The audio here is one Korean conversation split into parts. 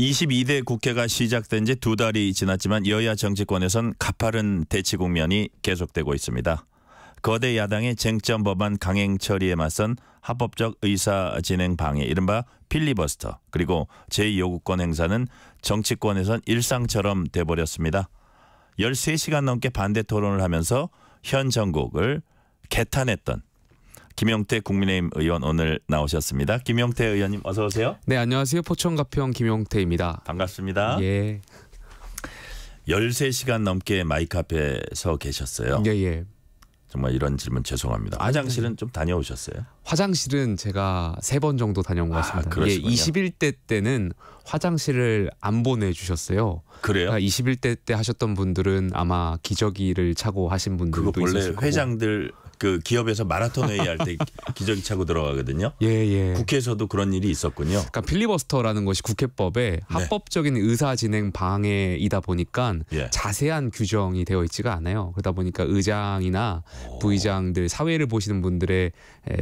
22대 국회가 시작된 지 두 달이 지났지만 여야 정치권에선 가파른 대치 국면이 계속되고 있습니다. 거대 야당의 쟁점 법안 강행 처리에 맞선 합법적 의사 진행 방해, 이른바 필리버스터, 그리고 제2요구권 행사는 정치권에선 일상처럼 돼버렸습니다. 13시간 넘게 반대 토론을 하면서 현 정국을 개탄했던 김영태 국민의힘 의원 오늘 나오셨습니다. 김영태 의원님 어서 오세요. 네, 안녕하세요. 포천 가평 김영태입니다 반갑습니다. 예. 13시간 넘게 마이크 앞에서 계셨어요. 예, 예. 정말 이런 질문 죄송합니다. 화장실은 좀 다녀오셨어요? 화장실은 제가 세 번 정도 다녀온 것 아, 같습니다. 아, 예, 21대 때는 화장실을 안 보내주셨어요. 그래요? 그러니까 21대 때 하셨던 분들은 아마 기저귀를 차고 하신 분들도 있었을 거고. 그거 원래 회장들 그 기업에서 마라톤 회의할 때 기저귀 차고 들어가거든요. 예, 예. 국회에서도 그런 일이 있었군요. 그러니까 필리버스터라는 것이 국회법에 네. 합법적인 의사 진행 방해이다 보니까 예. 자세한 규정이 되어 있지가 않아요. 그러다 보니까 의장이나 부의장들 사회를 보시는 분들의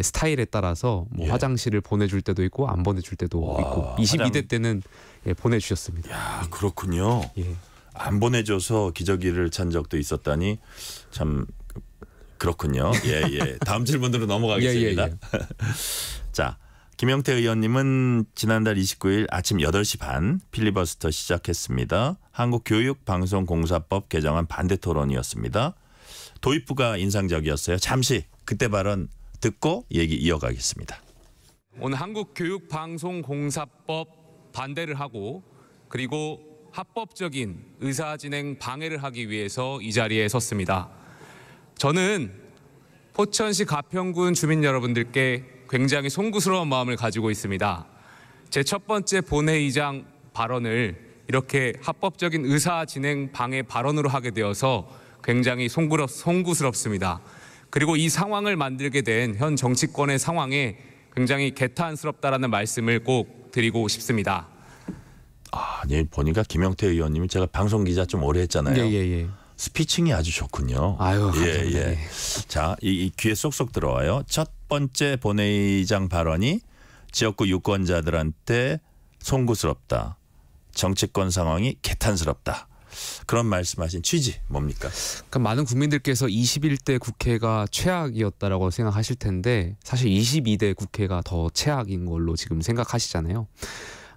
스타일에 따라서 뭐 예. 화장실을 보내줄 때도 있고 안 보내줄 때도 와, 있고 22대 화장... 때는 예, 보내주셨습니다. 야 그렇군요. 예. 안 보내줘서 기저귀를 찬 적도 있었다니 참 그렇군요. 예, 예. 다음 질문으로 넘어가겠습니다. 예, 예, 예. 자, 김영태 의원님은 지난달 29일 아침 8시 반 필리버스터 시작했습니다. 한국교육방송공사법 개정안 반대 토론이었습니다. 도입부가 인상적이었어요. 잠시 그때 발언 듣고 얘기 이어가겠습니다. 오늘 한국교육방송공사법 반대를 하고 그리고 합법적인 의사진행 방해를 하기 위해서 이 자리에 섰습니다. 저는 포천시 가평군 주민 여러분들께 굉장히 송구스러운 마음을 가지고 있습니다. 제 첫 번째 본회의장 발언을 이렇게 합법적인 의사 진행 방해 발언으로 하게 되어서 굉장히 송구럽, 송구스럽습니다. 그리고 이 상황을 만들게 된 현 정치권의 상황에 굉장히 개탄스럽다라는 말씀을 꼭 드리고 싶습니다. 아, 네, 보니까 김영태 의원님이 제가 방송 기자 좀 오래 했잖아요. 예, 예, 예. 스피칭이 아주 좋군요. 아유, 예, 예. 자, 이, 이 귀에 쏙쏙 들어와요. 첫 번째 본회의장 발언이 지역구 유권자들한테 송구스럽다. 정치권 상황이 개탄스럽다. 그런 말씀하신 취지 뭡니까? 그러니까 많은 국민들께서 21대 국회가 최악이었다라고 생각하실 텐데 사실 22대 국회가 더 최악인 걸로 지금 생각하시잖아요.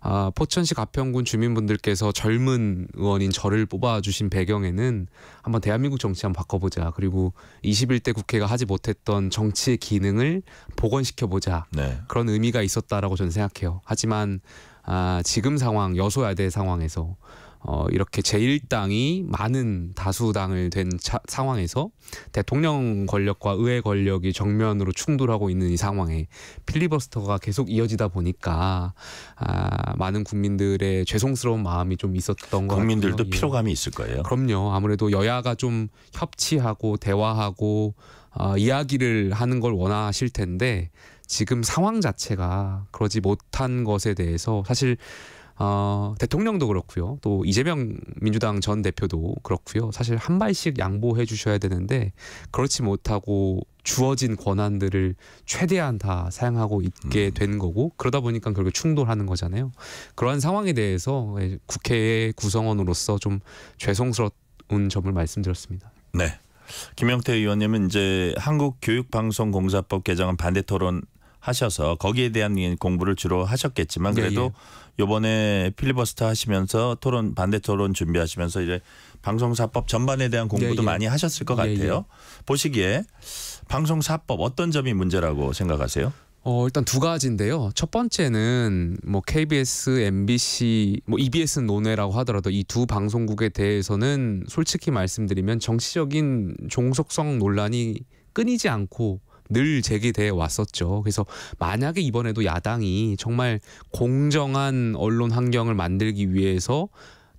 아, 포천시 가평군 주민분들께서 젊은 의원인 저를 뽑아주신 배경에는 한번 대한민국 정치 한번 바꿔보자. 그리고 21대 국회가 하지 못했던 정치의 기능을 복원시켜보자. 네. 그런 의미가 있었다라고 저는 생각해요. 하지만 아, 지금 상황, 여소야대 상황에서 어, 이렇게 제1당이 많은 다수당을 된 차, 상황에서 대통령 권력과 의회 권력이 정면으로 충돌하고 있는 이 상황에 필리버스터가 계속 이어지다 보니까 아, 많은 국민들의 죄송스러운 마음이 좀 있었던 것 국민들도 같아요. 피로감이 있을 거예요. 그럼요. 아무래도 여야가 좀 협치하고 대화하고 어, 이야기를 하는 걸 원하실 텐데 지금 상황 자체가 그러지 못한 것에 대해서 사실 어, 대통령도 그렇고요. 또 이재명 민주당 전 대표도 그렇고요. 사실 한 발씩 양보해 주셔야 되는데 그렇지 못하고 주어진 권한들을 최대한 다 사용하고 있게 음. 된 거고 그러다 보니까 결국 충돌하는 거잖아요. 그러한 상황에 대해서 예, 국회의 구성원으로서 좀 죄송스러운 점을 말씀드렸습니다. 네. 김영태 의원님은 이제 한국교육방송공사법 개정안 반대 토론 하셔서 거기에 대한 공부를 주로 하셨겠지만 예, 그래도 예. 요번에 필리버스터 하시면서 토론 반대 토론 준비하시면서 이제 방송사법 전반에 대한 공부도 예, 예. 많이 하셨을 것 같아요. 보시기에 방송사법 어떤 점이 문제라고 생각하세요? 어, 일단 두 가지인데요. 첫 번째는 뭐 KBS, MBC, 뭐 EBS 논외라고 하더라도 이 두 방송국에 대해서는 솔직히 말씀드리면 정치적인 종속성 논란이 끊이지 않고 늘 제기돼 왔었죠. 그래서 만약에 이번에도 야당이 정말 공정한 언론 환경을 만들기 위해서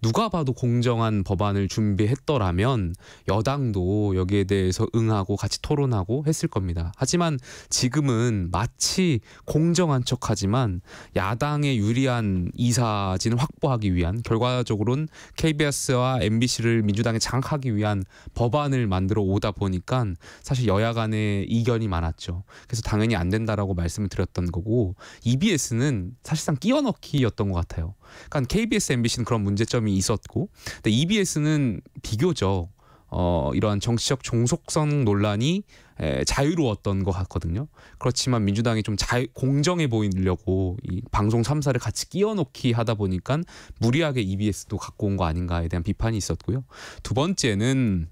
누가 봐도 공정한 법안을 준비했더라면 여당도 여기에 대해서 응하고 같이 토론하고 했을 겁니다. 하지만 지금은 마치 공정한 척하지만 야당의 유리한 이사진을 확보하기 위한 결과적으로는 KBS와 MBC를 민주당에 장악하기 위한 법안을 만들어 오다 보니까 사실 여야 간의 이견이 많았죠. 그래서 당연히 안 된다라고 말씀을 드렸던 거고 EBS는 사실상 끼워넣기였던 것 같아요. 그러니까 KBS, MBC는 그런 문제점이 있었고, 근데 EBS는 비교적 어, 이러한 정치적 종속성 논란이 에, 자유로웠던 것 같거든요. 그렇지만 민주당이 좀 자유, 공정해 보이려고 이 방송 3사를 같이 끼워넣기 하다 보니까 무리하게 EBS도 갖고 온 거 아닌가에 대한 비판이 있었고요. 두 번째는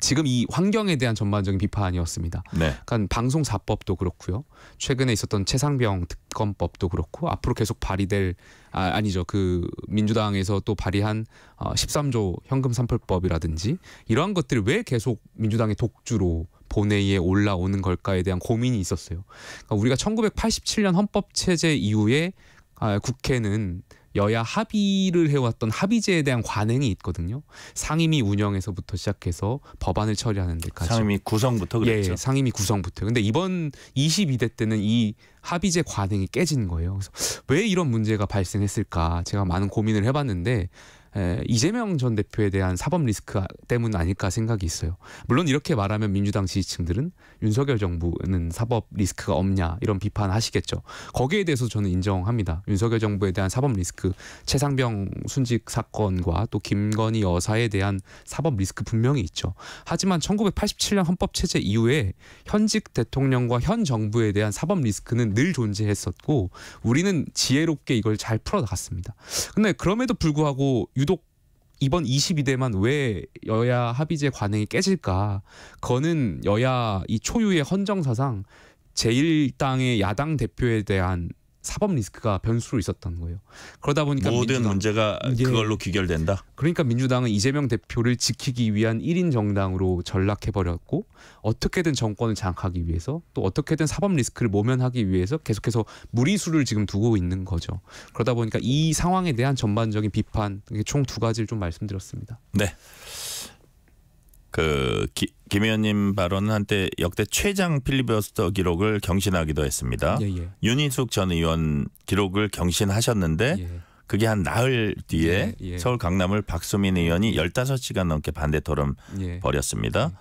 지금 이 환경에 대한 전반적인 비판이었습니다. 네. 그러니까 방송사법도 그렇고요. 최근에 있었던 최상병 특검법도 그렇고 앞으로 계속 발의될 아, 아니죠. 그 민주당에서 또 발의한 어, 13조 현금 삼풀법이라든지 이러한 것들이 왜 계속 민주당의 독주로 본회의에 올라오는 걸까에 대한 고민이 있었어요. 그러니까 우리가 1987년 헌법 체제 이후에 아, 국회는 여야 합의를 해왔던 합의제에 대한 관행이 있거든요. 상임위 운영에서부터 시작해서 법안을 처리하는 데까지. 상임위 구성부터 예, 예, 그랬죠. 예, 상임위 구성부터. 근데 이번 22대 때는 이 합의제 관행이 깨진 거예요. 그래서 왜 이런 문제가 발생했을까 제가 많은 고민을 해봤는데 에, 예, 이재명 전 대표에 대한 사법 리스크 때문 아닐까 생각이 있어요. 물론 이렇게 말하면 민주당 지지층들은 윤석열 정부는 사법 리스크가 없냐 이런 비판하시겠죠. 거기에 대해서 저는 인정합니다. 윤석열 정부에 대한 사법 리스크, 최상병 순직 사건과 또 김건희 여사에 대한 사법 리스크 분명히 있죠. 하지만 1987년 헌법 체제 이후에 현직 대통령과 현 정부에 대한 사법 리스크는 늘 존재했었고 우리는 지혜롭게 이걸 잘 풀어나갔습니다. 근데 그럼에도 불구하고 유독 이번 22대만 왜 여야 합의제 관행이 깨질까? 거는 여야 이 초유의 헌정사상 제1당의 야당 대표에 대한 사법 리스크가 변수로 있었던 거예요. 그러다 보니까 모든 문제가 그걸로 예. 귀결된다. 그러니까 민주당은 이재명 대표를 지키기 위한 1인 정당으로 전락해 버렸고 어떻게든 정권을 장악하기 위해서 또 어떻게든 사법 리스크를 모면하기 위해서 계속해서 무리수를 지금 두고 있는 거죠. 그러다 보니까 이 상황에 대한 전반적인 비판 총 두 가지를 좀 말씀드렸습니다. 네. 그 기, 김 의원님 발언은 한때 역대 최장 필리버스터 기록을 경신하기도 했습니다. 예, 예. 윤희숙 전 의원 기록을 경신하셨는데 예. 그게 한 나흘 뒤에 예, 예. 서울 강남을 박수민 의원이 15시간 넘게 반대 토론 예. 벌였습니다.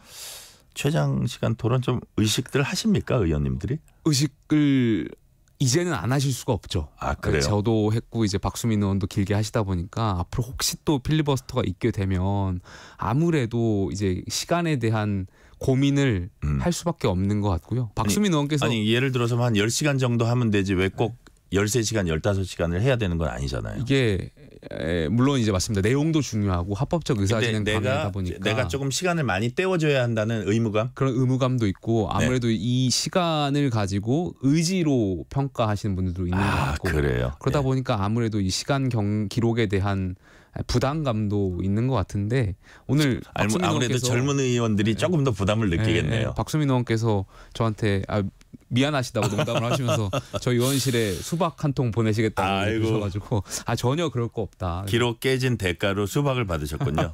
최장 시간 토론 좀 의식들 하십니까 의원님들이? 의식을 이제는 안 하실 수가 없죠. 아 그러니까 그래요? 저도 했고 이제 박수민 의원도 길게 하시다 보니까 앞으로 혹시 또 필리버스터가 있게 되면 아무래도 이제 시간에 대한 고민을 음. 할 수밖에 없는 것 같고요. 박수민 아니, 의원께서 아니 예를 들어서 한 10시간 정도 하면 되지 왜꼭 열세 시간 열다섯 시간을 해야 되는 건 아니잖아요. 이게 에, 물론 이제 맞습니다. 내용도 중요하고 합법적 의사진행 방해다 보니까 내가 조금 시간을 많이 때워줘야 한다는 의무감 그런 의무감도 있고 아무래도 네. 이 시간을 가지고 의지로 평가하시는 분들도 있는 아, 것 같고 그래요. 그러다 네. 보니까 아무래도 이 시간 경 기록에 대한 부담감도 있는 것 같은데 오늘 아, 아무래도 젊은 의원들이 네. 조금 더 부담을 네, 느끼겠네요. 네, 박수민 의원께서 저한테 아, 미안하시다고 농담을 하시면서 저희 의원실에 수박 한 통 보내시겠다고 해주셔가지고 아 전혀 그럴 거 없다. 기록 깨진 대가로 수박을 받으셨군요.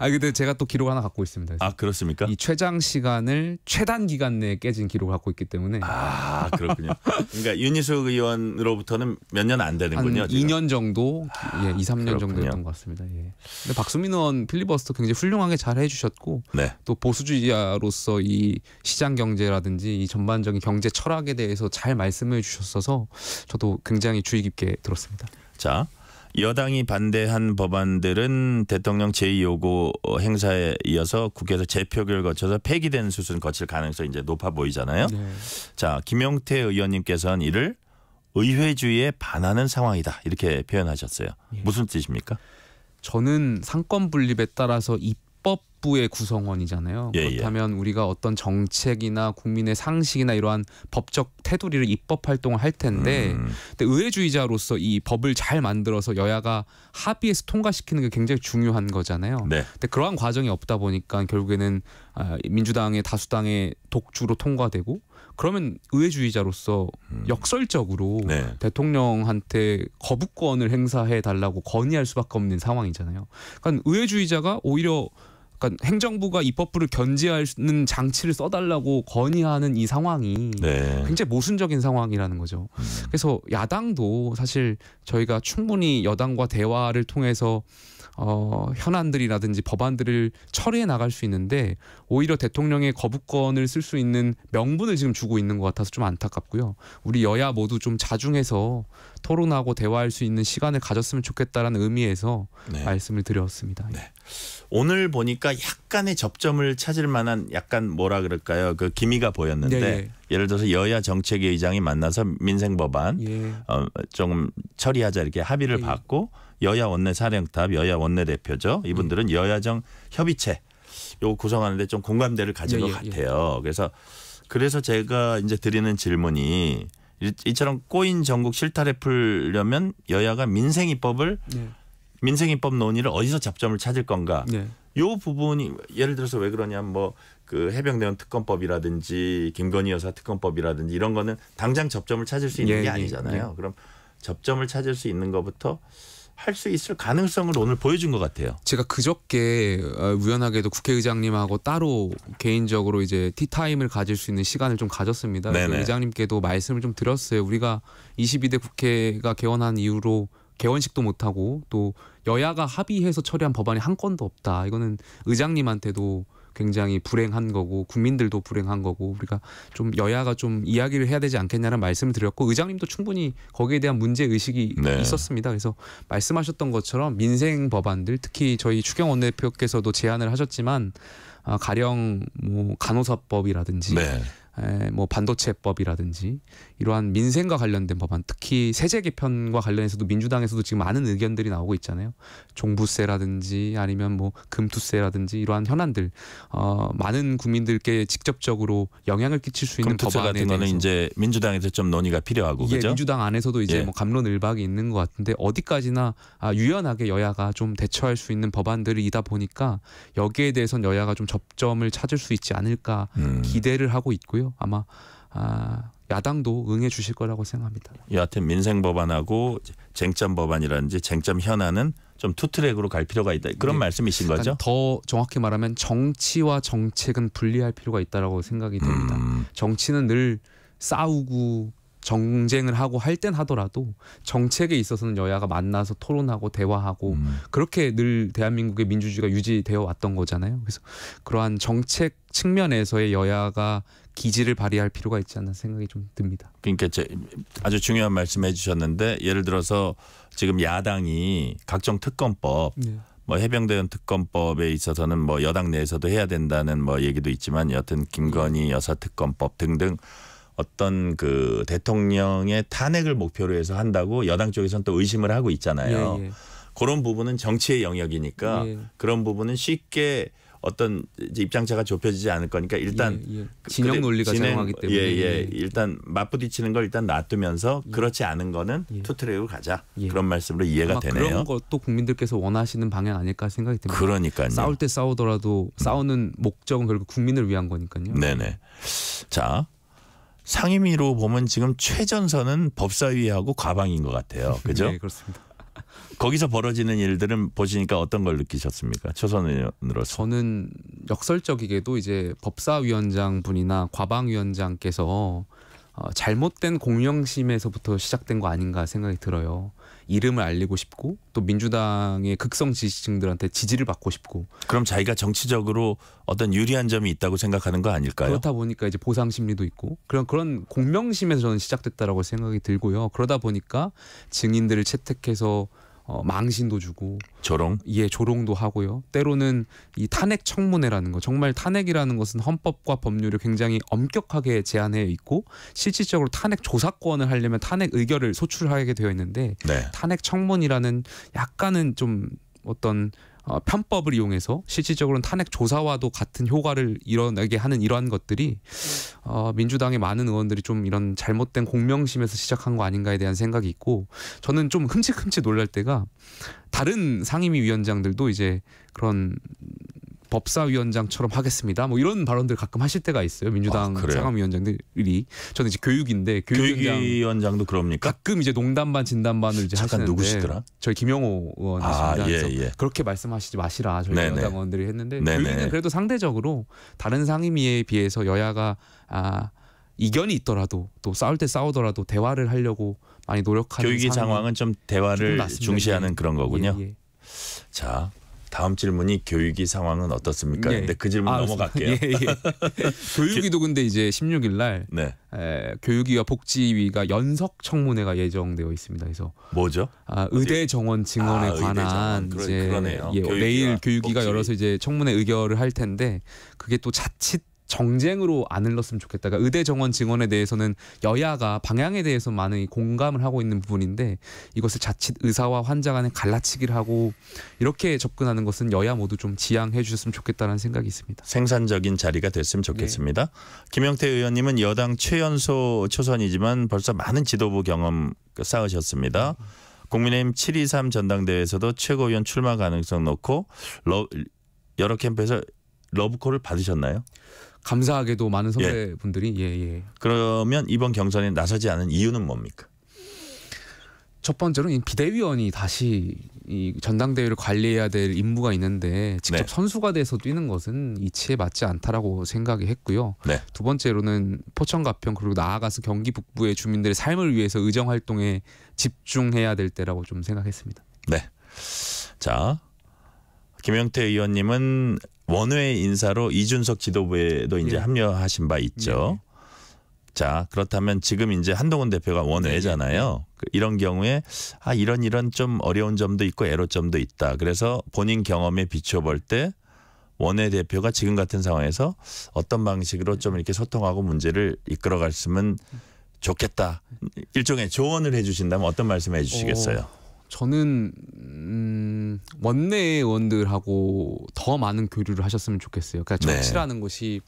아 근데 제가 또 기록 하나 갖고 있습니다. 아 그렇습니까? 이 최장 시간을 최단 기간 내에 깨진 기록을 갖고 있기 때문에 아 그렇군요. 그러니까 윤희숙 의원으로부터는 몇 년 안 되는군요. 한 2년 정도, 예, 아, 예, 2, 3년 정도였던 것 같습니다. 예. 근데 박수민 의원 필리버스터 굉장히 훌륭하게 잘 해주셨고 네. 또 보수주의자로서 이 시장 경제라든지 철학이라든지 이 전반적인 경제 철학에 대해서 잘 말씀해 주셨어서 저도 굉장히 주의 깊게 들었습니다. 자, 여당이 반대한 법안들은 대통령 제2요구 행사에 이어서 국회에서 재표결 거쳐서 폐기된 수순 거칠 가능성이 이제 높아 보이잖아요. 네. 자, 김용태 의원님께서는 이를 의회주의에 반하는 상황이다. 이렇게 표현하셨어요. 예. 무슨 뜻입니까? 저는 상권 분립에 따라서 입 입법부의 구성원이잖아요. 예, 예. 그렇다면 예. 우리가 어떤 정책이나 국민의 상식이나 이러한 법적 테두리를 입법 활동을 할 텐데 음. 근데 의회주의자로서 이 법을 잘 만들어서 여야가 합의해서 통과시키는 게 굉장히 중요한 거잖아요. 네. 근데 그러한 과정이 없다 보니까 결국에는 아, 민주당의 다수당의 독주로 통과되고 그러면 의회주의자로서 음. 역설적으로 네. 대통령한테 거부권을 행사해 달라고 건의할 수밖에 없는 상황이잖아요. 그러니까 의회주의자가 오히려 그러니까 행정부가 입법부를 견제하는 장치를 써달라고 건의하는 이 상황이 네. 굉장히 모순적인 상황이라는 거죠. 음. 그래서 야당도 사실 저희가 충분히 여당과 대화를 통해서 어, 현안들이라든지 법안들을 처리해 나갈 수 있는데 오히려 대통령의 거부권을 쓸 수 있는 명분을 지금 주고 있는 것 같아서 좀 안타깝고요. 우리 여야 모두 좀 자중해서 토론하고 대화할 수 있는 시간을 가졌으면 좋겠다라는 의미에서 네. 말씀을 드렸습니다. 네. 오늘 보니까 약간의 접점을 찾을 만한 약간 뭐라 그럴까요? 그 기미가 보였는데 네. 예. 예를 들어서 여야 정책위 의장이 만나서 민생 법안 예. 어, 조금 처리하자 이렇게 합의를 예. 받고 여야 원내 사령탑, 여야 원내 대표죠. 이분들은 음. 여야정 협의체 요 구성하는데 좀 공감대를 가진 예, 것 예, 예. 같아요. 그래서 그래서 제가 이제 드리는 질문이 이처럼 꼬인 전국 실타래 풀려면 여야가 민생입법을 네. 민생입법 논의를 어디서 접점을 찾을 건가? 네. 요 부분이 예를 들어서 왜 그러냐면 뭐 그 해병대원 특검법이라든지 김건희 여사 특검법이라든지 이런 거는 당장 접점을 찾을 수 있는 예, 게 아니잖아요. 예. 그럼 접점을 찾을 수 있는 것부터 할수 있을 가능성을 오늘 보여준 것 같아요. 제가 그저께 어, 우연하게도 국회의장님하고 따로 개인적으로 이제 티타임을 가질 수 있는 시간을 좀 가졌습니다. 의장님께도 말씀을 좀 드렸어요. 우리가 22대 국회가 개원한 이후로 개원식도 못하고 또 여야가 합의해서 처리한 법안이 한 건도 없다. 이거는 의장님한테도 굉장히 불행한 거고 국민들도 불행한 거고 우리가 좀 여야가 좀 이야기를 해야 되지 않겠냐는 말씀을 드렸고 의장님도 충분히 거기에 대한 문제 의식이 네. 있었습니다. 그래서 말씀하셨던 것처럼 민생 법안들 특히 저희 추경 원내대표께서도 제안을 하셨지만 아, 가령 뭐 간호사법이라든지 네. 뭐 반도체법이라든지 이러한 민생과 관련된 법안, 특히 세제 개편과 관련해서도 민주당에서도 지금 많은 의견들이 나오고 있잖아요. 종부세라든지 아니면 뭐 금투세라든지 이러한 현안들 어, 많은 국민들께 직접적으로 영향을 끼칠 수 있는 법안에 같은 거는 대해서. 이제 민주당에서 좀 논의가 필요하고 예, 그죠? 민주당 안에서도 이제 예. 뭐 감론을박이 있는 것 같은데 어디까지나 아, 유연하게 여야가 좀 대처할 수 있는 법안들이다 보니까 여기에 대해선 여야가 좀 접점을 찾을 수 있지 않을까 음. 기대를 하고 있고요. 거고요. 아마 아, 야당도 응해 주실 거라고 생각합니다. 여하튼 민생 법안하고 쟁점 법안이라든지 쟁점 현안은 좀 투트랙으로 갈 필요가 있다. 그런 네. 말씀이신 거죠? 더 정확히 말하면 정치와 정책은 분리할 필요가 있다라고 생각이 듭니다 음. 정치는 늘 싸우고 정쟁을 하고 할 땐 하더라도 정책에 있어서는 여야가 만나서 토론하고 대화하고 음. 그렇게 늘 대한민국의 민주주의가 유지되어 왔던 거잖아요. 그래서 그러한 정책 측면에서의 여야가 기지를 발휘할 필요가 있지 않나 생각이 좀 듭니다. 그러니까 아주 중요한 말씀해 주셨는데 예를 들어서 지금 야당이 각종 특검법 네. 뭐 해병대원 특검법에 있어서는 뭐 여당 내에서도 해야 된다는 뭐 얘기도 있지만 여튼 김건희 네. 여사 특검법 등등 어떤 그 대통령의 탄핵을 목표로 해서 한다고 여당 쪽에서는 또 의심을 하고 있잖아요. 예, 예. 그런 부분은 정치의 영역이니까 예. 그런 부분은 쉽게 어떤 이제 입장차가 좁혀지지 않을 거니까 일단 예, 예. 그 진영 논리가 진행, 작용하기 예, 때문에 예, 예. 일단 맞부딪히는 걸 일단 놔두면서 예. 그렇지 않은 거는 예. 투트랙으로 가자 그런 말씀으로 이해가 되네요. 그런 것도 국민들께서 원하시는 방향 아닐까 생각이 듭니다. 그러니까요. 싸울 때 싸우더라도 음. 싸우는 목적은 결국 국민을 위한 거니까요. 네네. 자 상임위로 보면 지금 최전선은 법사위하고 과방인 것 같아요. 그죠? 네, 그렇습니다. 거기서 벌어지는 일들은 보시니까 어떤 걸 느끼셨습니까? 초선 의원으로서. 저는 역설적이게도 이제 법사위원장 분이나 과방위원장께서 어, 잘못된 공영심에서부터 시작된 거 아닌가 생각이 들어요. 이름을 알리고 싶고 또 민주당의 극성 지지층들한테 지지를 받고 싶고. 그럼 자기가 정치적으로 어떤 유리한 점이 있다고 생각하는 거 아닐까요? 그렇다 보니까 이제 보상 심리도 있고 그런 그런 공명심에서 저는 시작됐다라고 생각이 들고요. 그러다 보니까 증인들을 채택해서 어, 망신도 주고 조롱 예 조롱도 하고요. 때로는 이 탄핵 청문회라는 거 정말 탄핵이라는 것은 헌법과 법률이 굉장히 엄격하게 제한해 있고 실질적으로 탄핵 조사권을 하려면 탄핵 의결을 소출하게 되어 있는데 네. 탄핵 청문이라는 약간은 좀 어떤 어, 편법을 이용해서 실질적으로는 탄핵 조사와도 같은 효과를 이뤄내게 하는 이러한 것들이 네. 어, 민주당의 많은 의원들이 좀 이런 잘못된 공명심에서 시작한 거 아닌가에 대한 생각이 있고 저는 좀 흠칫흠칫 놀랄 때가 다른 상임위 위원장들도 이제 그런 법사위원장처럼 하겠습니다. 뭐 이런 발언들 가끔 하실 때가 있어요. 민주당 아, 상임위원장들이 저는 이제 교육인데 교육위원장 도 그럽니까? 가끔 이제 농담반 진담반을 이제 잠깐 하시는데 누구시더라? 저희 김영호 의원이십니다. 아, 예, 예. 그렇게 말씀하시지 마시라 저희 네네. 여당 의원들이 했는데 네네. 교육위 그래도 상대적으로 다른 상임위에 비해서 여야가 아 이견이 있더라도 또 싸울 때 싸우더라도 대화를 하려고 많이 노력하는 교육의 상황은 좀 대화를 중시하는 그런 예, 거군요. 예, 예. 자, 다음 질문이 교육이 상황은 어떻습니까? 예. 근데 그 질문 아, 넘어갈게요. 예, 예. 교육위도 근데 이제 16일 날 네. 에, 교육위와 복지위가 연석 청문회가 예정되어 있습니다. 그래서 뭐죠? 아, 의대 정원 증원에 아, 관한 의대 정원. 이제 그러, 예, 교육위와 내일 교육위가 복지위. 열어서 이제 청문회 의결을 할 텐데 그게 또 자칫 정쟁으로 안 흘렀으면 좋겠다. 가 의대 정원 증원에 대해서는 여야가 방향에 대해서 많이 공감을 하고 있는 부분인데 이것을 자칫 의사와 환자 간에 갈라치기를 하고 이렇게 접근하는 것은 여야 모두 좀 지양해 주셨으면 좋겠다는 생각이 있습니다. 생산적인 자리가 됐으면 좋겠습니다. 네. 김영태 의원님은 여당 최연소 초선이지만 벌써 많은 지도부 경험 쌓으셨습니다. 국민의힘 723 전당대회에서도 최고위원 출마 가능성 놓고 여러 캠프에서 러브콜을 받으셨나요? 감사하게도 많은 예. 선배분들이 예예. 예, 예. 그러면 이번 경선에 나서지 않은 이유는 뭡니까? 첫 번째로는 비대위원이 다시 이 전당대회를 관리해야 될 임무가 있는데 직접 네. 선수가 돼서 뛰는 것은 이치에 맞지 않다라고 생각이 했고요. 네. 두 번째로는 포천 가평 그리고 나아가서 경기 북부의 주민들의 삶을 위해서 의정 활동에 집중해야 될 때라고 좀 생각했습니다. 네. 자, 김영태 의원님은 원외 인사로 이준석 지도부에도 이제 예. 합류하신 바 있죠. 예. 예. 자 그렇다면 지금 이제 한동훈 대표가 원외잖아요. 예. 예. 그 이런 경우에 아 이런 이런 좀 어려운 점도 있고 애로점도 있다. 그래서 본인 경험에 비추어 볼 때 원외 대표가 지금 같은 상황에서 어떤 방식으로 좀 이렇게 소통하고 문제를 이끌어갈 수면 좋겠다. 일종의 조언을 해주신다면 어떤 말씀해 주시겠어요? 오. 어, 저는 음, 원내원들하고 의더 많은 교류를 하셨으면 좋겠어요. 그러니까 네. 정치라는 네. 것이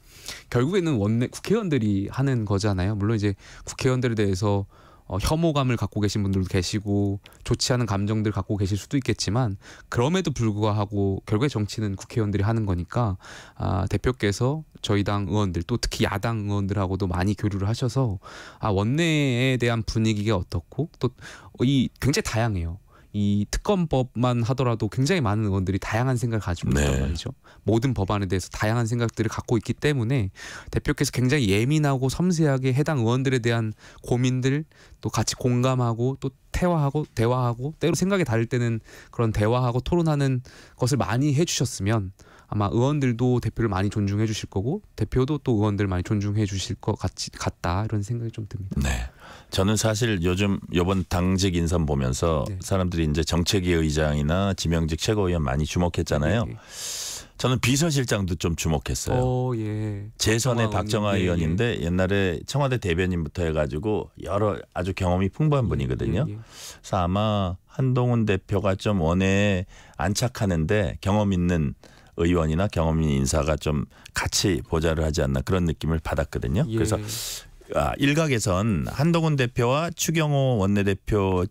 결국에는 원내 국회의원들이 하는 거잖아요. 물론 이제 국회의원들에 대해서 어, 혐오감을 갖고 계신 분들도 계시고 좋지 않은 감정들 갖고 계실 수도 있겠지만 그럼에도 불구하고 결국에 정치는 국회의원들이 하는 거니까 아, 대표께서 저희 당 의원들 또 특히 야당 의원들하고도 많이 교류를 하셔서 아, 원내에 대한 분위기가 어떻고 또이 굉장히 다양해요. 이 특검법만 하더라도 굉장히 많은 의원들이 다양한 생각을 가지고 있단 네. 말이죠. 모든 법안에 대해서 다양한 생각들을 갖고 있기 때문에 대표께서 굉장히 예민하고 섬세하게 해당 의원들에 대한 고민들 또 같이 공감하고 또 태화하고 대화하고 때로 생각이 다를 때는 그런 대화하고 토론하는 것을 많이 해주셨으면 아마 의원들도 대표를 많이 존중해 주실 거고 대표도 또 의원들 많이 존중해 주실 것 같이, 같다 이런 생각이 좀 듭니다. 네. 저는 사실 요즘 요번 당직 인선 보면서 네. 사람들이 이제 정책위 의장이나 지명직 최고위원 많이 주목했잖아요. 네. 네. 저는 비서실장도 좀 주목했어요. 오, 어, 예. 재선의 박정아 네, 예, 예. 의원인데 예. 옛날에 청와대 대변인부터 해가지고 여러 아주 경험이 풍부한 예, 분이거든요. 예, 그래서 아마 한동훈 대표가 좀 원에 안착하는데 경험 있는 의원이나 경험 있는 인사가 좀 같이 보좌를 하지 않나 그런 느낌을 받았거든요. 그래서 아, 일각에선 한동훈 대표와 추경호 원내대표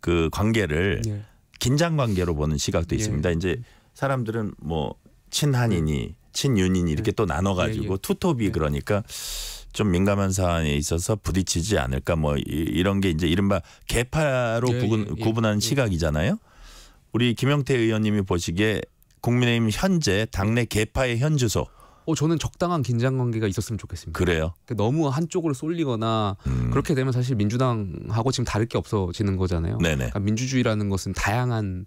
그 관계를 예. 긴장 관계로 보는 시각도 예. 있습니다. 예. 이제 사람들은 뭐 친한인이 친윤인이 이렇게 예. 또 나눠가지고 예, 예. 투톱이 그러니까 좀 민감한 사안에 있어서 부딪히지 않을까 뭐 이런 이게 이제 이른바 개파로 구분, 구분하는 시각이잖아요. 우리 김영태 의원님이 보시기에 국민의힘 현재 당내 개파의 현 주소 어, 저는 적당한 긴장 관계가 있었으면 좋겠습니다. 그래요? 그러니까 너무 한쪽으로 쏠리거나 음. 그렇게 되면 사실 민주당하고 지금 다를 게 없어지는 거잖아요. 네네. 그러니까 민주주의라는 것은 다양한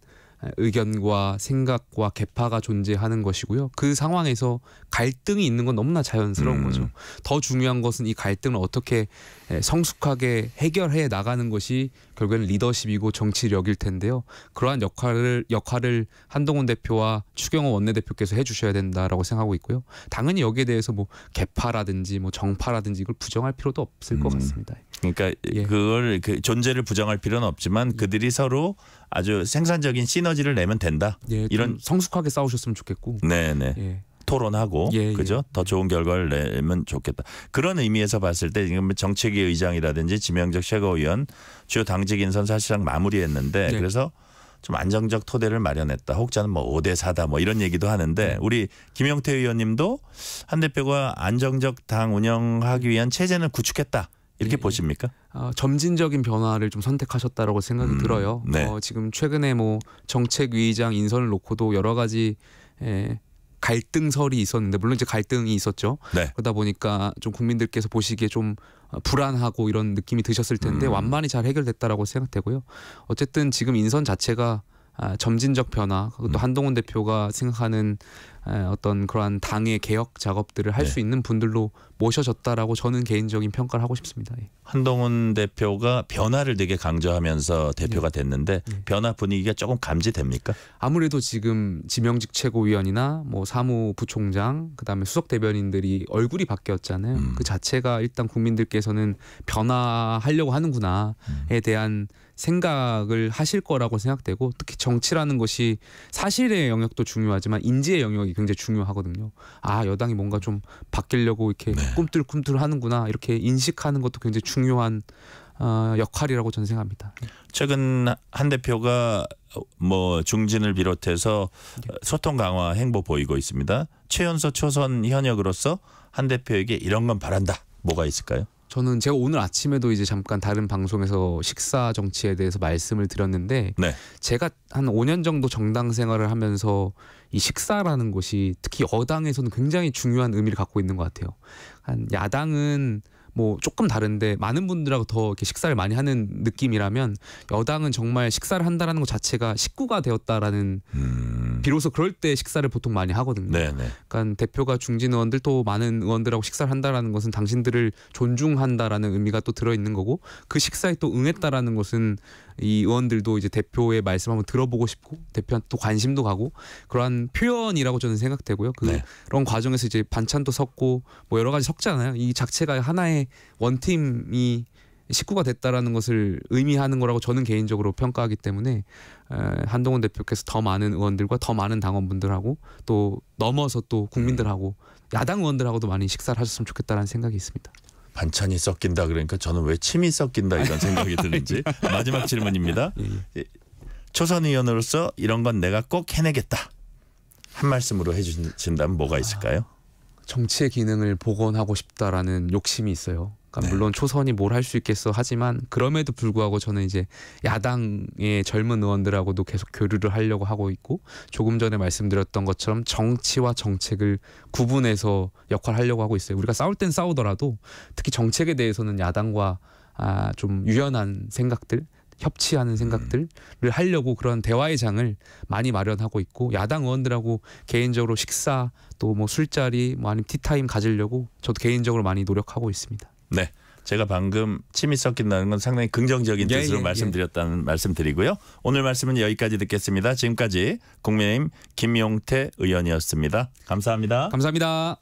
의견과 생각과 개파가 존재하는 것이고요. 그 상황에서 갈등이 있는 건 너무나 자연스러운 음. 거죠. 더 중요한 것은 이 갈등을 어떻게 성숙하게 해결해 나가는 것이 결국엔 리더십이고 정치력일 텐데요. 그러한 역할을 역할을 한동훈 대표와 추경호 원내대표께서 해주셔야 된다라고 생각하고 있고요. 당연히 여기에 대해서 뭐 개파라든지 뭐 정파라든지 이걸 부정할 필요도 없을 음. 것 같습니다. 그러니까 예. 그걸 그 존재를 부정할 필요는 없지만 예. 그들이 서로 아주 생산적인 시너지를 내면 된다. 예, 이런 성숙하게 싸우셨으면 좋겠고. 네네. 네. 예. 토론하고 예, 예. 그죠? 예. 더 좋은 결과를 내면 좋겠다. 그런 의미에서 봤을 때 지금 정책위 의장이라든지 지명적 최고위원 주요 당직 인선 사실상 마무리했는데 네. 그래서 좀 안정적 토대를 마련했다. 혹자는 뭐 5대 4다 뭐 이런 얘기도 하는데 네. 우리 김영태 의원님도 한 대표가 안정적 당 운영하기 위한 체제는 구축했다. 이렇게 예. 보십니까? 어, 점진적인 변화를 좀 선택하셨다라고 생각이 음, 들어요. 네. 어, 지금 최근에 뭐 정책위의장 인선을 놓고도 여러 가지 에, 예, 갈등설이 있었는데 물론 이제 갈등이 있었죠. 네. 그러다 보니까 좀 국민들께서 보시기에 좀 어, 불안하고 이런 느낌이 드셨을 텐데 음. 완만히 잘 해결됐다라고 생각되고요. 어쨌든 지금 인선 자체가 아, 점진적 변화 그또 음. 한동훈 대표가 생각하는 아, 어떤 그러한 당의 개혁 작업들을 할수 네. 있는 분들로 모셔졌다라고 저는 개인적인 평가를 하고 싶습니다. 예. 한동훈 대표가 변화를 되게 강조하면서 대표가 네. 됐는데 네. 변화 분위기가 조금 감지됩니까? 아무래도 지금 지명직 최고위원이나 뭐 사무부총장 그다음에 수석 대변인들이 얼굴이 바뀌었잖아요. 음. 그 자체가 일단 국민들께서는 변화하려고 하는구나에 음. 대한 생각을 하실 거라고 생각되고 특히 정치라는 것이 사실의 영역도 중요하지만 인지의 영역이 굉장히 중요하거든요. 아 여당이 뭔가 좀 바뀌려고 이렇게 네. 꿈틀꿈틀 하는구나 이렇게 인식하는 것도 굉장히 중요한 어, 역할이라고 전 생각합니다. 최근 한 대표가 뭐 중진을 비롯해서 네. 소통 강화 행보 보이고 있습니다. 최연소 초선 현역으로서 한 대표에게 이런 건 바란다. 뭐가 있을까요? 저는 제가 오늘 아침에도 이제 잠깐 다른 방송에서 식사 정치에 대해서 말씀을 드렸는데 네. 제가 한 5년 정도 정당 생활을 하면서 이 식사라는 것이 특히 여당에서는 굉장히 중요한 의미를 갖고 있는 것 같아요. 한 야당은 뭐 조금 다른데 많은 분들하고 더 이렇게 식사를 많이 하는 느낌이라면 여당은 정말 식사를 한다라는 것 자체가 식구가 되었다라는 음. 비로소 그럴 때 식사를 보통 많이 하거든요. 네네. 그러니까 네. 대표가 중진 의원들 또 많은 의원들하고 식사를 한다라는 것은 당신들을 존중한다라는 의미가 또 들어 있는 거고 그 식사에 또 응했다라는 것은 이 의원들도 이제 대표의 말씀 한번 들어보고 싶고 대표한테 또 관심도 가고 그러한 표현이라고 저는 생각되고요. 그 네. 그런 과정에서 이제 반찬도 섞고 뭐 여러 가지 섞잖아요. 이 자체가 하나의 원팀이 식구가 됐다라는 것을 의미하는 거라고 저는 개인적으로 평가하기 때문에 한동훈 대표께서 더 많은 의원들과 더 많은 당원분들하고 또 넘어서 또 국민들하고 음. 야당 의원들하고도 많이 식사를 하셨으면 좋겠다라는 생각이 있습니다. 반찬이 섞인다 그러니까 저는 왜 침이 섞인다 이런 생각이 드는지 마지막 질문입니다. 예, 예. 초선 의원으로서 이런 건 내가 꼭 해내겠다 한 말씀으로 해주신다면 뭐가 있을까요? 아, 정치의 기능을 복원하고 싶다라는 욕심이 있어요. 그러니까 네. 물론 초선이 뭘 할 수 있겠어 하지만 그럼에도 불구하고 저는 이제 야당의 젊은 의원들하고도 계속 교류를 하려고 하고 있고 조금 전에 말씀드렸던 것처럼 정치와 정책을 구분해서 역할하려고 을 하고 있어요. 우리가 싸울 땐 싸우더라도 특히 정책에 대해서는 야당과 아, 좀 유연한 생각들 협치하는 음. 생각들을 하려고 그런 대화의 장을 많이 마련하고 있고 야당 의원들하고 개인적으로 식사 또 뭐 술자리 뭐 아니면 티타임 가지려고 저도 개인적으로 많이 노력하고 있습니다. 네. 제가 방금 침이 섞인다는 건 상당히 긍정적인 예, 뜻으로 예, 예. 말씀드렸다는 예. 말씀드리고요. 오늘 말씀은 여기까지 듣겠습니다. 지금까지 국민의힘 김용태 의원이었습니다. 감사합니다. 감사합니다.